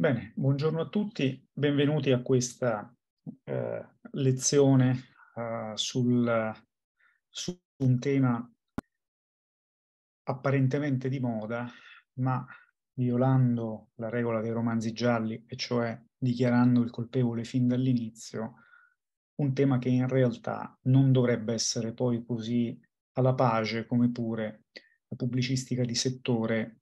Bene, buongiorno a tutti, benvenuti a questa eh, lezione eh, sul, su un tema apparentemente di moda, ma violando la regola dei romanzi gialli, e cioè dichiarando il colpevole fin dall'inizio, un tema che in realtà non dovrebbe essere poi così alla pace come pure la pubblicistica di settore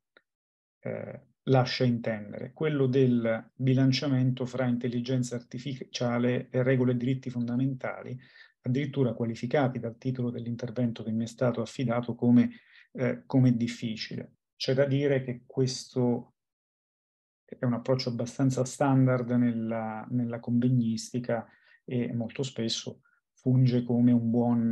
eh, lascia intendere, quello del bilanciamento fra intelligenza artificiale e regole e diritti fondamentali, addirittura qualificati dal titolo dell'intervento che mi è stato affidato come, eh, come difficile. C'è da dire che questo è un approccio abbastanza standard nella, nella convegnistica e molto spesso funge come un buon,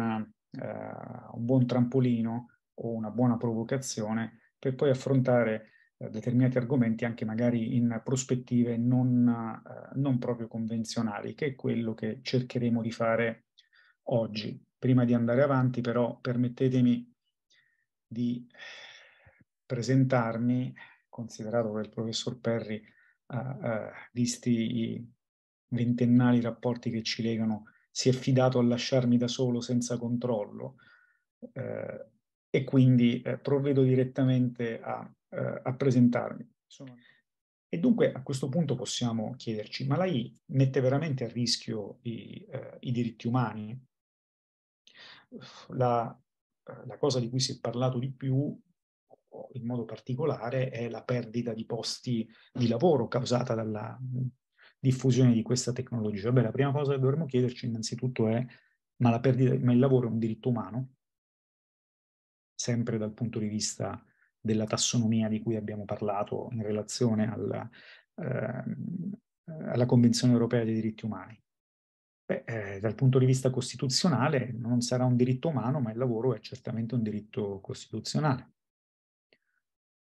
eh, un buon trampolino o una buona provocazione per poi affrontare eh, determinati argomenti anche magari in prospettive non, eh, non proprio convenzionali, che è quello che cercheremo di fare oggi. Prima di andare avanti però permettetemi di presentarmi, considerato che il professor Perry ha uh, uh, visti i ventennali rapporti che ci legano, si è fidato a lasciarmi da solo senza controllo. Uh, e quindi eh, provvedo direttamente a, eh, a presentarmi. Sono... E dunque a questo punto possiamo chiederci, ma lei mette veramente a rischio i, eh, i diritti umani? La, eh, la, cosa di cui si è parlato di più, in modo particolare, è la perdita di posti di lavoro causata dalla diffusione di questa tecnologia. Beh, la prima cosa che dovremmo chiederci innanzitutto è, ma, perdita, ma il lavoro è un diritto umano? sempre dal punto di vista della tassonomia di cui abbiamo parlato in relazione alla, eh, alla Convenzione europea dei diritti umani. Beh, eh, dal punto di vista costituzionale non sarà un diritto umano, ma il lavoro è certamente un diritto costituzionale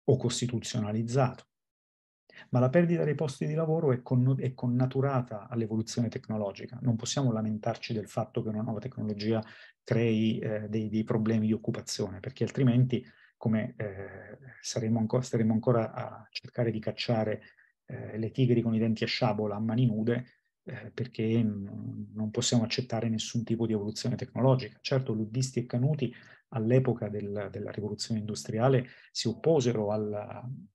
o costituzionalizzato ma la perdita dei posti di lavoro è, con, è connaturata all'evoluzione tecnologica. Non possiamo lamentarci del fatto che una nuova tecnologia crei eh, dei, dei, problemi di occupazione, perché altrimenti come eh, saremo ancora, staremo ancora a cercare di cacciare eh, le tigri con i denti a sciabola a mani nude, eh, perché non possiamo accettare nessun tipo di evoluzione tecnologica. Certo, luddisti e canuti all'epoca del, della rivoluzione industriale si opposero al,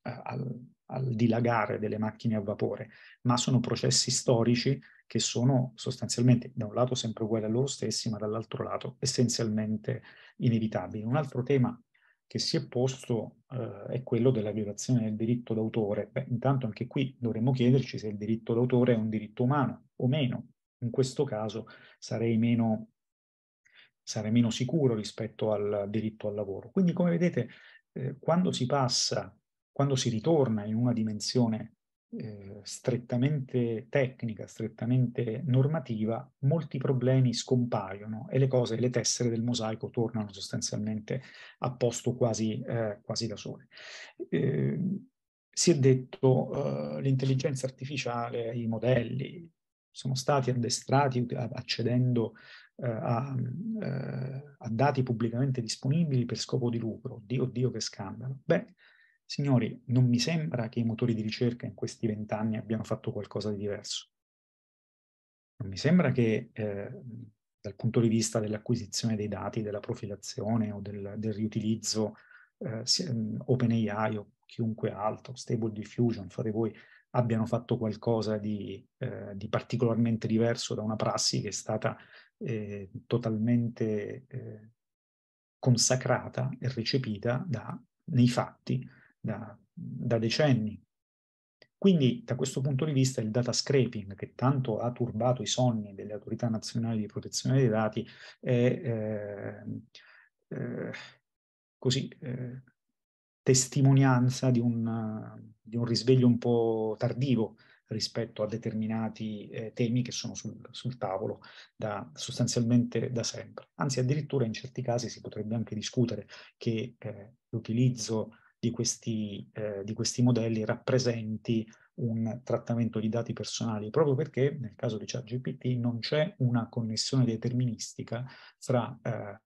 al al dilagare delle macchine a vapore, ma sono processi storici che sono sostanzialmente da un lato sempre uguali a loro stessi, ma dall'altro lato essenzialmente inevitabili. Un altro tema che si è posto eh, è quello della violazione del diritto d'autore. Beh, intanto anche qui dovremmo chiederci se il diritto d'autore è un diritto umano o meno. In questo caso sarei meno, sarei meno sicuro rispetto al diritto al lavoro. Quindi come vedete, eh, quando si passa quando si ritorna in una dimensione eh, strettamente tecnica, strettamente normativa, molti problemi scompaiono e le cose, le tessere del mosaico tornano sostanzialmente a posto quasi, eh, quasi da sole. Eh, si è detto eh, l'intelligenza artificiale, i modelli sono stati addestrati accedendo eh, a, eh, a, dati pubblicamente disponibili per scopo di lucro. Dio, Dio che scandalo. Beh, Signori, non mi sembra che i motori di ricerca in questi vent'anni abbiano fatto qualcosa di diverso. Non mi sembra che eh, dal punto di vista dell'acquisizione dei dati, della profilazione o del, del riutilizzo eh, OpenAI o chiunque altro, Stable Diffusion, fate voi, abbiano fatto qualcosa di, eh, di particolarmente diverso da una prassi che è stata eh, totalmente eh, consacrata e recepita da, nei fatti da, da decenni. Quindi da questo punto di vista il data scraping, che tanto ha turbato i sogni delle autorità nazionali di protezione dei dati, è eh, eh, così, eh, testimonianza di un, di un, risveglio un po' tardivo rispetto a determinati eh, temi che sono sul, sul tavolo da, sostanzialmente da sempre. Anzi, addirittura in certi casi si potrebbe anche discutere che eh, l'utilizzo eh, di questi, eh, di questi modelli rappresenti un trattamento di dati personali, proprio perché nel caso di ChatGPT non c'è una connessione deterministica fra eh,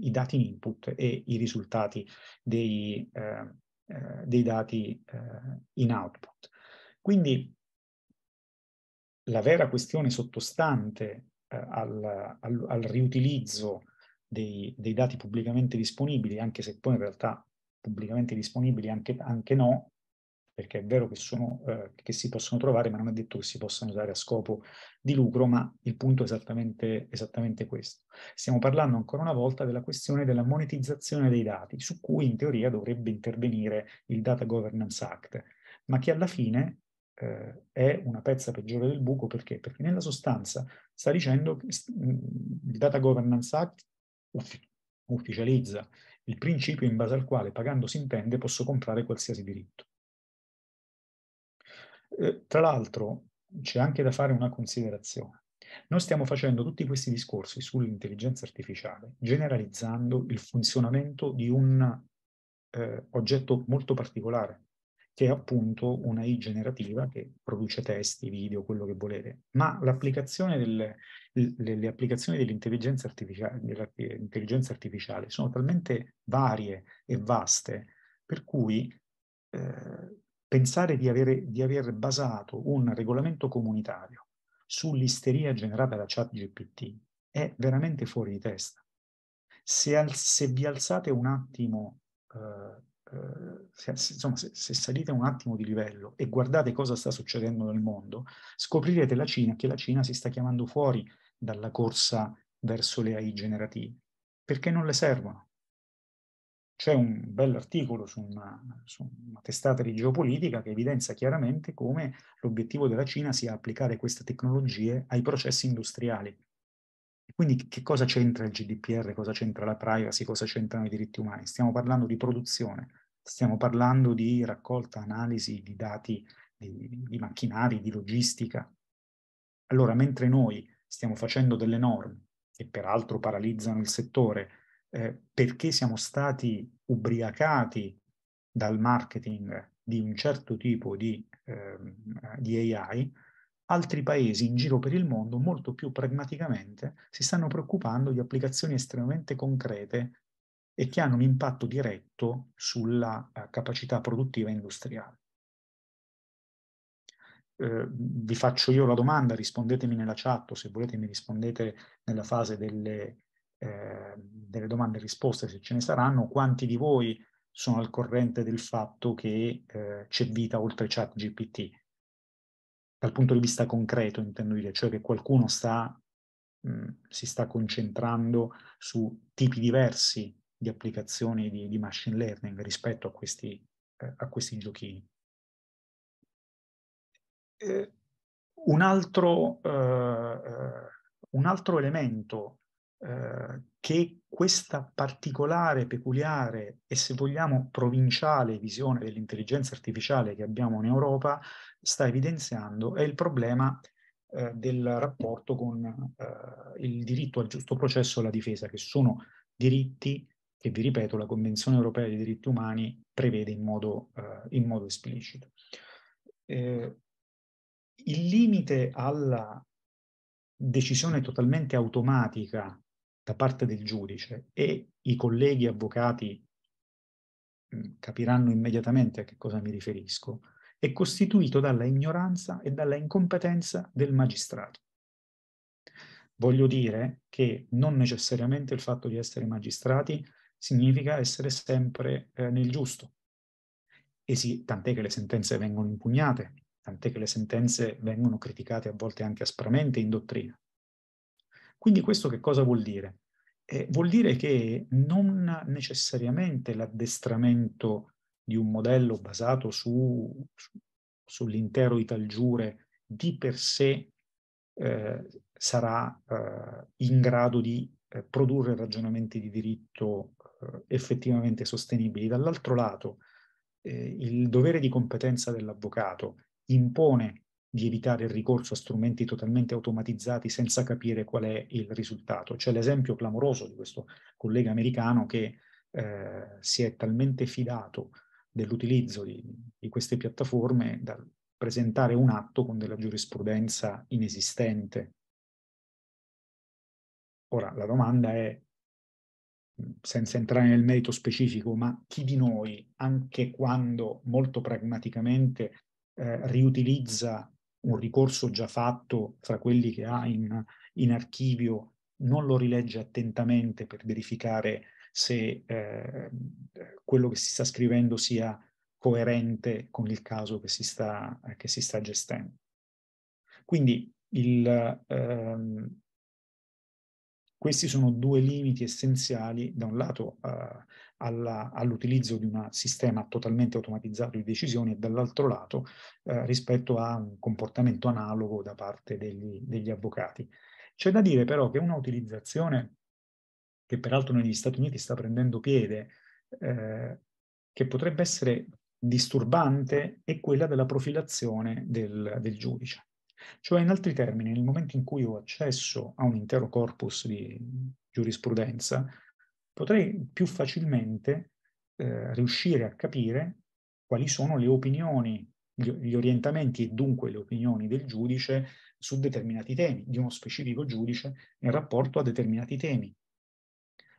i dati in input e i risultati dei, eh, eh dei dati eh, in output. Quindi la vera questione sottostante eh, al, al, al riutilizzo dei, dei, dati pubblicamente disponibili, anche se poi in realtà pubblicamente disponibili anche, anche no, perché è vero che, sono, eh, che, si possono trovare, ma non è detto che si possano usare a scopo di lucro, ma il punto è esattamente, esattamente questo. Stiamo parlando ancora una volta della questione della monetizzazione dei dati, su cui in teoria dovrebbe intervenire il Data Governance Act, ma che alla fine eh, è una pezza peggiore del buco perché? Perché nella sostanza sta dicendo che il Data Governance Act ufficializza il principio in base al quale pagando si intende posso comprare qualsiasi diritto. Eh, tra l'altro c'è anche da fare una considerazione. Noi stiamo facendo tutti questi discorsi sull'intelligenza artificiale generalizzando il funzionamento di un eh, oggetto molto particolare, che è appunto una I generativa che produce testi, video, quello che volete. Ma l'applicazione del, le, le, applicazioni dell'intelligenza artificiale, dell'intelligenza eh, artificiale, sono talmente varie e vaste, per cui eh, pensare di, avere, di aver basato un regolamento comunitario sull'isteria generata da ChatGPT è veramente fuori di testa. Se, al, se vi alzate un attimo eh, se, insomma, se, se, salite un attimo di livello e guardate cosa sta succedendo nel mondo, scoprirete la Cina, che la Cina si sta chiamando fuori dalla corsa verso le AI generative, perché non le servono. C'è un bell'articolo su su una testata di geopolitica che evidenzia chiaramente come l'obiettivo della Cina sia applicare queste tecnologie ai processi industriali quindi che cosa c'entra il GDPR, cosa c'entra la privacy, cosa c'entrano i diritti umani? Stiamo parlando di produzione, stiamo parlando di raccolta, analisi di dati di, di macchinari, di logistica. Allora, mentre noi stiamo facendo delle norme che peraltro paralizzano il settore, eh, perché siamo stati ubriacati dal marketing di un certo tipo di, eh, di AI, altri paesi in giro per il mondo molto più pragmaticamente si stanno preoccupando di applicazioni estremamente concrete e che hanno un impatto diretto sulla uh, capacità produttiva industriale. Uh, vi faccio io la domanda, rispondetemi nella chat o se volete mi rispondete nella fase delle, eh, delle domande e risposte se ce ne saranno, quanti di voi sono al corrente del fatto che eh, c'è vita oltre chat GPT? dal punto di vista concreto intendo dire, cioè che qualcuno sta, mh, si sta concentrando su tipi diversi di applicazioni di, di machine learning rispetto a questi, eh, a questi giochini. Eh, un, altro, eh, eh un altro elemento eh, che questa particolare, peculiare e se vogliamo provinciale visione dell'intelligenza artificiale che abbiamo in Europa sta evidenziando è il problema eh, del rapporto con eh, il diritto al giusto processo e alla difesa, che sono diritti che, vi ripeto, la Convenzione europea dei diritti umani prevede in modo, eh, in modo esplicito. Eh, il limite alla decisione totalmente automatica da parte del giudice e i colleghi avvocati mm, capiranno immediatamente a che cosa mi riferisco, è costituito dalla ignoranza e dalla incompetenza del magistrato. Voglio dire che non necessariamente il fatto di essere magistrati significa essere sempre eh, nel giusto. E sì, tant'è che le sentenze vengono impugnate, tant'è che le sentenze vengono criticate a volte anche aspramente in dottrina. Quindi questo che cosa vuol dire? Eh, vuol dire che non necessariamente l'addestramento di un modello basato su, su, sull'intero Italgiure di per sé eh, sarà eh, in grado di eh, produrre ragionamenti di diritto eh, effettivamente sostenibili. Dall'altro lato, eh, il dovere di competenza dell'avvocato impone di evitare il ricorso a strumenti totalmente automatizzati senza capire qual è il risultato. C'è l'esempio clamoroso di questo collega americano che eh, si è talmente fidato dell'utilizzo di, di queste piattaforme da presentare un atto con della giurisprudenza inesistente. Ora, la domanda è, senza entrare nel merito specifico, ma chi di noi, anche quando molto pragmaticamente eh, riutilizza un ricorso già fatto fra quelli che ha in, in archivio non lo rilegge attentamente per verificare se eh, quello che si sta scrivendo sia coerente con il caso che si sta, che si sta gestendo. Quindi il, ehm, questi sono due limiti essenziali, da un lato eh, all'utilizzo di un sistema totalmente automatizzato di decisioni e dall'altro lato eh, rispetto a un comportamento analogo da parte degli, degli avvocati. C'è da dire però che una utilizzazione che peraltro negli Stati Uniti sta prendendo piede, eh, che potrebbe essere disturbante, è quella della profilazione del, del giudice. Cioè, in altri termini, nel momento in cui ho accesso a un intero corpus di giurisprudenza, potrei più facilmente eh, riuscire a capire quali sono le opinioni, gli, gli orientamenti e dunque le opinioni del giudice su determinati temi, di uno specifico giudice in rapporto a determinati temi,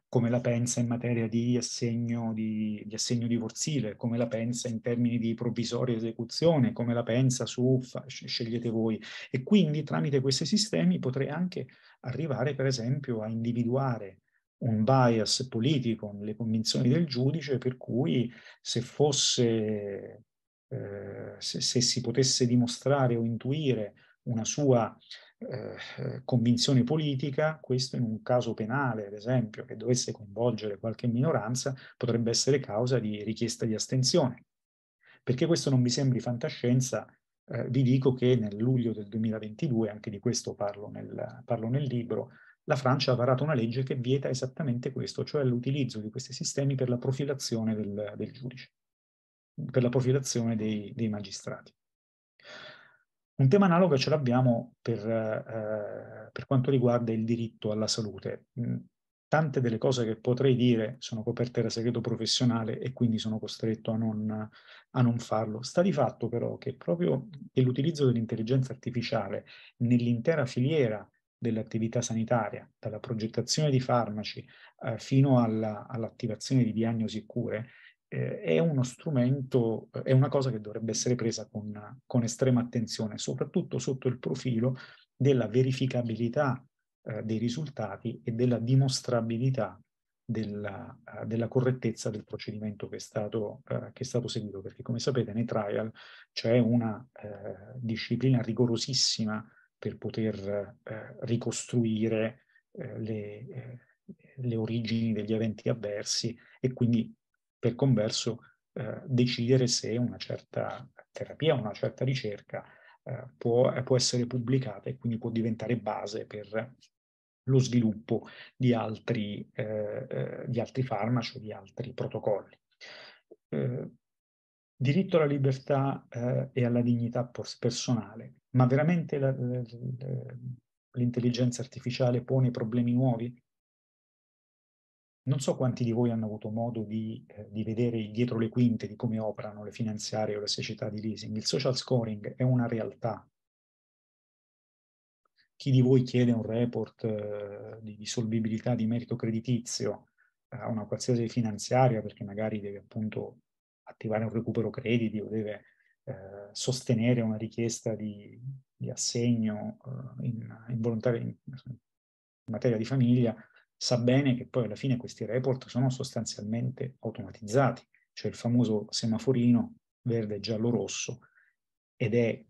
come la pensa in materia di assegno, di, di assegno, divorzile, come la pensa in termini di provvisoria esecuzione, come la pensa su fa, scegliete voi. E quindi tramite questi sistemi potrei anche arrivare, per esempio, a individuare un bias politico nelle convinzioni del giudice, per cui se fosse, eh, se, se, si potesse dimostrare o intuire una sua eh, convinzione politica, questo in un caso penale, ad esempio, che dovesse coinvolgere qualche minoranza, potrebbe essere causa di richiesta di astensione. Perché questo non mi sembri fantascienza, eh, vi dico che nel luglio del 2022, anche di questo parlo nel, parlo nel libro, la Francia ha varato una legge che vieta esattamente questo, cioè l'utilizzo di questi sistemi per la profilazione del, del giudice, per la profilazione dei, dei, magistrati. Un tema analogo ce l'abbiamo per, eh, per quanto riguarda il diritto alla salute. Mm, tante delle cose che potrei dire sono coperte da segreto professionale e quindi sono costretto a non, a non farlo. Sta di fatto però che proprio l'utilizzo dell'intelligenza artificiale nell'intera filiera dell'attività sanitaria, dalla progettazione di farmaci eh, fino all'attivazione di diagnosi e cure, eh, è uno strumento, è una cosa che dovrebbe essere presa con, con estrema attenzione, soprattutto sotto il profilo della verificabilità eh, dei risultati e della dimostrabilità della, eh, della, correttezza del procedimento che è, stato, eh, che è, stato, seguito, perché come sapete nei trial c'è una eh, disciplina rigorosissima per poter eh, ricostruire eh, le, eh, le, origini degli eventi avversi e quindi per converso eh, decidere se una certa terapia, una certa ricerca eh, può, può essere pubblicata e quindi può diventare base per lo sviluppo di altri, eh, di altri farmaci, di altri protocolli. Eh, diritto alla libertà eh, e alla dignità personale, ma veramente la, l'intelligenza artificiale pone problemi nuovi? Non so quanti di voi hanno avuto modo di, eh, di, vedere dietro le quinte di come operano le finanziarie o le società di leasing. Il social scoring è una realtà. Chi di voi chiede un report eh, di, di solvibilità di merito creditizio a una qualsiasi finanziaria perché magari deve appunto attivare un recupero crediti o deve eh, sostenere una richiesta di, di assegno eh, in, in, in, in, materia di famiglia, sa bene che poi alla fine questi report sono sostanzialmente automatizzati, cioè il famoso semaforino verde, giallo, rosso, ed è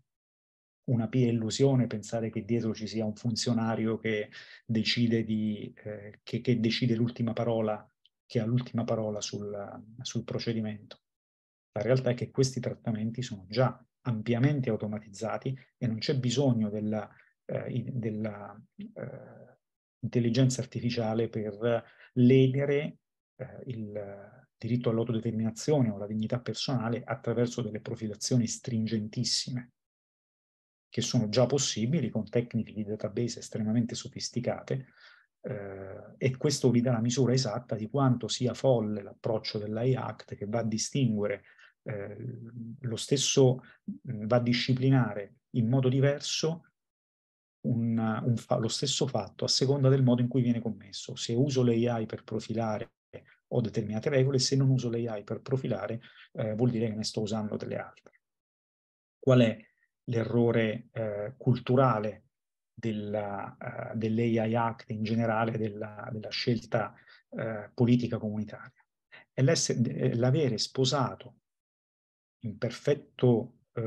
una pia illusione pensare che dietro ci sia un funzionario che decide, di, eh, che, che decide l'ultima parola, che ha l'ultima parola sul, sul procedimento. La realtà è che questi trattamenti sono già ampiamente automatizzati e non c'è bisogno della, eh, della eh, intelligenza artificiale per ledere eh, il diritto all'autodeterminazione o la dignità personale attraverso delle profilazioni stringentissime che sono già possibili con tecniche di database estremamente sofisticate eh, e questo vi dà la misura esatta di quanto sia folle l'approccio dell'AI Act che va a distinguere eh, lo stesso va a disciplinare in modo diverso un, un fa- lo stesso fatto a seconda del modo in cui viene commesso. Se uso l'AI per profilare ho determinate regole, se non uso l'AI per profilare eh, vuol dire che ne sto usando delle altre. Qual è l'errore eh, culturale della, uh, eh, dell'AI Act in generale, della, della scelta uh, politica comunitaria? È l'avere sposato in, perfetto, eh,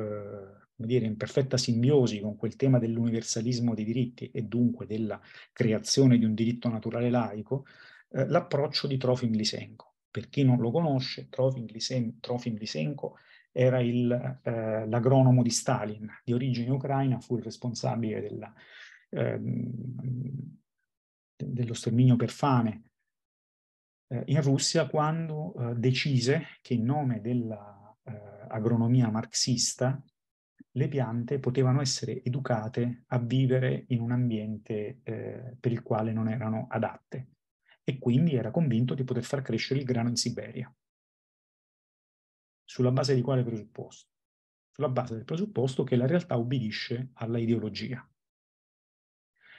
dire, in perfetta simbiosi con quel tema dell'universalismo dei diritti e dunque della creazione di un diritto naturale laico, eh, l'approccio di Trofim Lisenko. Per chi non lo conosce, Trofim, Lisen- Trofim Lisenko era il, eh, l'agronomo di Stalin, di origine ucraina, fu il responsabile della, eh, dello sterminio per fame eh, in Russia quando eh, decise che in nome della eh, agronomia marxista, le piante potevano essere educate a vivere in un ambiente eh, per il quale non erano adatte e quindi era convinto di poter far crescere il grano in Siberia. Sulla base di quale presupposto? Sulla base del presupposto che la realtà obbedisce alla ideologia.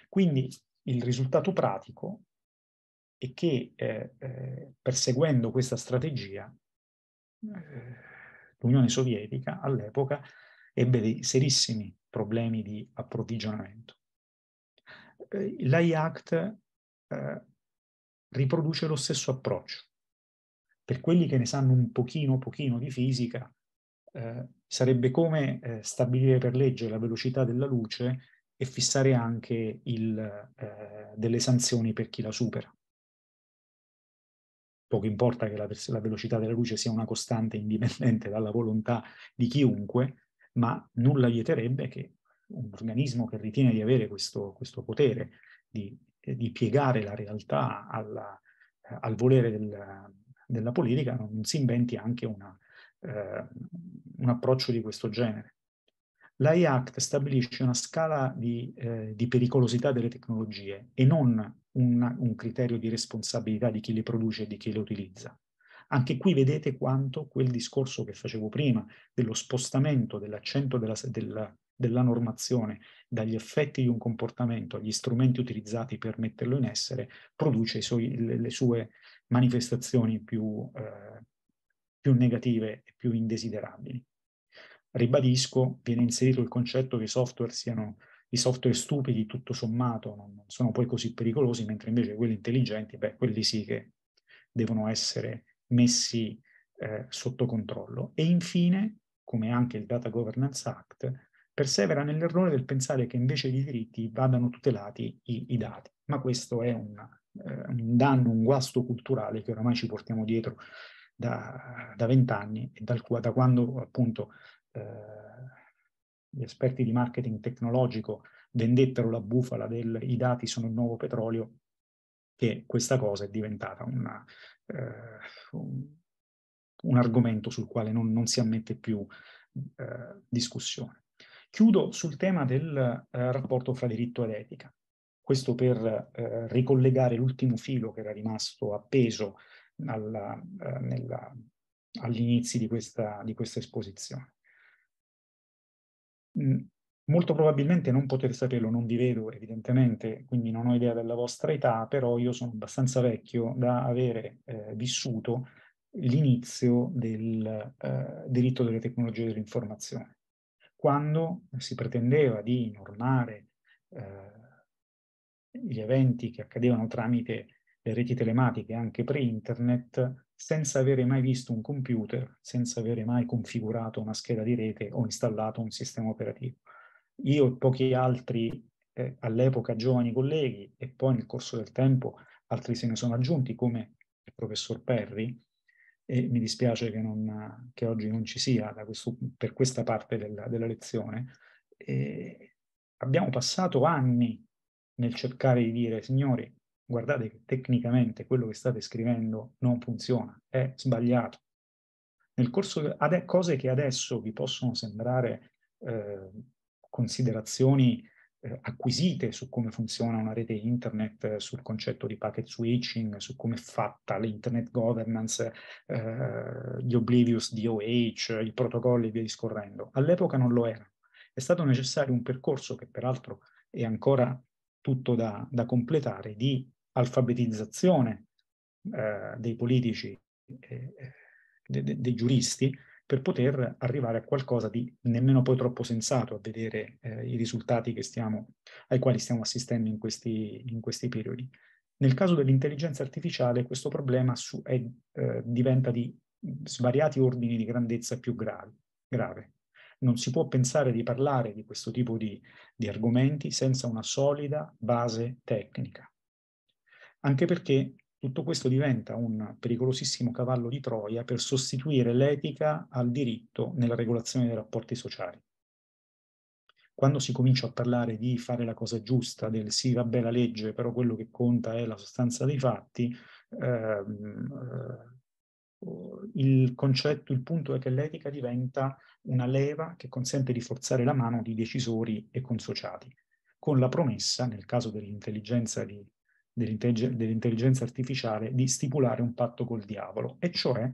Quindi il risultato pratico è che eh, eh, perseguendo questa strategia eh, l'Unione Sovietica all'epoca ebbe dei serissimi problemi di approvvigionamento. Eh, L'IACT eh, riproduce lo stesso approccio. Per quelli che ne sanno un pochino, pochino di fisica, eh, sarebbe come eh, stabilire per legge la velocità della luce e fissare anche il, eh, delle sanzioni per chi la supera poco importa che la, la, velocità della luce sia una costante indipendente dalla volontà di chiunque, ma nulla vieterebbe che un organismo che ritiene di avere questo, questo potere di, di, piegare la realtà alla, eh, al volere del, della politica non si inventi anche una, eh, un approccio di questo genere. L'AI Act stabilisce una scala di, eh, di pericolosità delle tecnologie e non una, un criterio di responsabilità di chi le produce e di chi le utilizza. Anche qui vedete quanto quel discorso che facevo prima dello spostamento dell'accento della, della, della normazione dagli effetti di un comportamento agli strumenti utilizzati per metterlo in essere produce suoi, le, le, sue manifestazioni più, eh, più negative e più indesiderabili. Ribadisco, viene inserito il concetto che i software siano i software stupidi tutto sommato non sono poi così pericolosi, mentre invece quelli intelligenti, beh, quelli sì che devono essere messi eh, sotto controllo. E infine, come anche il Data Governance Act, persevera nell'errore del pensare che invece di diritti vadano tutelati i, i dati. Ma questo è un, eh, un, danno, un guasto culturale che oramai ci portiamo dietro da vent'anni e dal, da quando appunto... Eh, gli esperti di marketing tecnologico vendettero la bufala del i dati sono il nuovo petrolio, che questa cosa è diventata una, eh, un, un, argomento sul quale non, non si ammette più eh, discussione. Chiudo sul tema del eh, rapporto fra diritto ed etica. Questo per eh, ricollegare l'ultimo filo che era rimasto appeso all'inizio eh, all di, di questa esposizione. Molto probabilmente non potete saperlo, non vi vedo evidentemente, quindi non ho idea della vostra età, però io sono abbastanza vecchio da avere eh, vissuto l'inizio del eh, diritto delle tecnologie dell'informazione, quando si pretendeva di normare eh, gli eventi che accadevano tramite le reti telematiche anche pre-internet senza avere mai visto un computer, senza avere mai configurato una scheda di rete o installato un sistema operativo. Io e pochi altri, eh, all'epoca giovani colleghi, e poi nel corso del tempo altri se ne sono aggiunti, come il professor Perry, e mi dispiace che, non, che oggi non ci sia questo, per questa parte della, della lezione, eh, abbiamo passato anni nel cercare di dire, signori, guardate che tecnicamente quello che state scrivendo non funziona, è sbagliato. Nel corso ade- cose che adesso vi possono sembrare eh, considerazioni eh, acquisite su come funziona una rete internet, sul concetto di packet switching, su come è fatta l'internet governance, eh, gli oblivious DOH, i protocolli e via discorrendo. All'epoca non lo era. È stato necessario un percorso che peraltro è ancora tutto da, da completare, di alfabetizzazione eh, dei politici, eh, de, de, dei giuristi, per poter arrivare a qualcosa di nemmeno poi troppo sensato a vedere eh, i risultati che stiamo, ai quali stiamo assistendo in questi, in questi, periodi. Nel caso dell'intelligenza artificiale questo problema su, è, eh, diventa di svariati ordini di grandezza più grave. grave. Non si può pensare di parlare di questo tipo di, di argomenti senza una solida base tecnica anche perché tutto questo diventa un pericolosissimo cavallo di Troia per sostituire l'etica al diritto nella regolazione dei rapporti sociali. Quando si comincia a parlare di fare la cosa giusta, del sì, vabbè la legge, però quello che conta è la sostanza dei fatti, ehm, eh, il concetto, il punto è che l'etica diventa una leva che consente di forzare la mano di decisori e consociati, con la promessa, nel caso dell'intelligenza di dell'intelligenza artificiale di stipulare un patto col diavolo, e cioè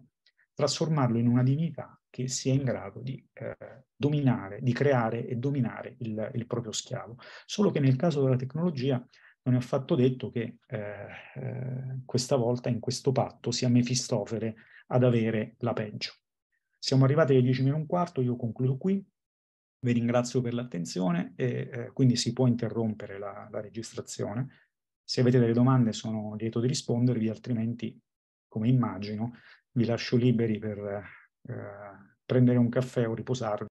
trasformarlo in una divinità che sia in grado di eh, dominare, di creare e dominare il, il, proprio schiavo. Solo che nel caso della tecnologia non è affatto detto che eh, eh questa volta in questo patto sia Mefistofele ad avere la peggio. Siamo arrivati alle 10 meno un quarto, io concludo qui. Vi ringrazio per l'attenzione e eh, quindi si può interrompere la, la registrazione. Se avete delle domande sono lieto di rispondervi, altrimenti, come immagino, vi lascio liberi per eh, prendere un caffè o riposarvi.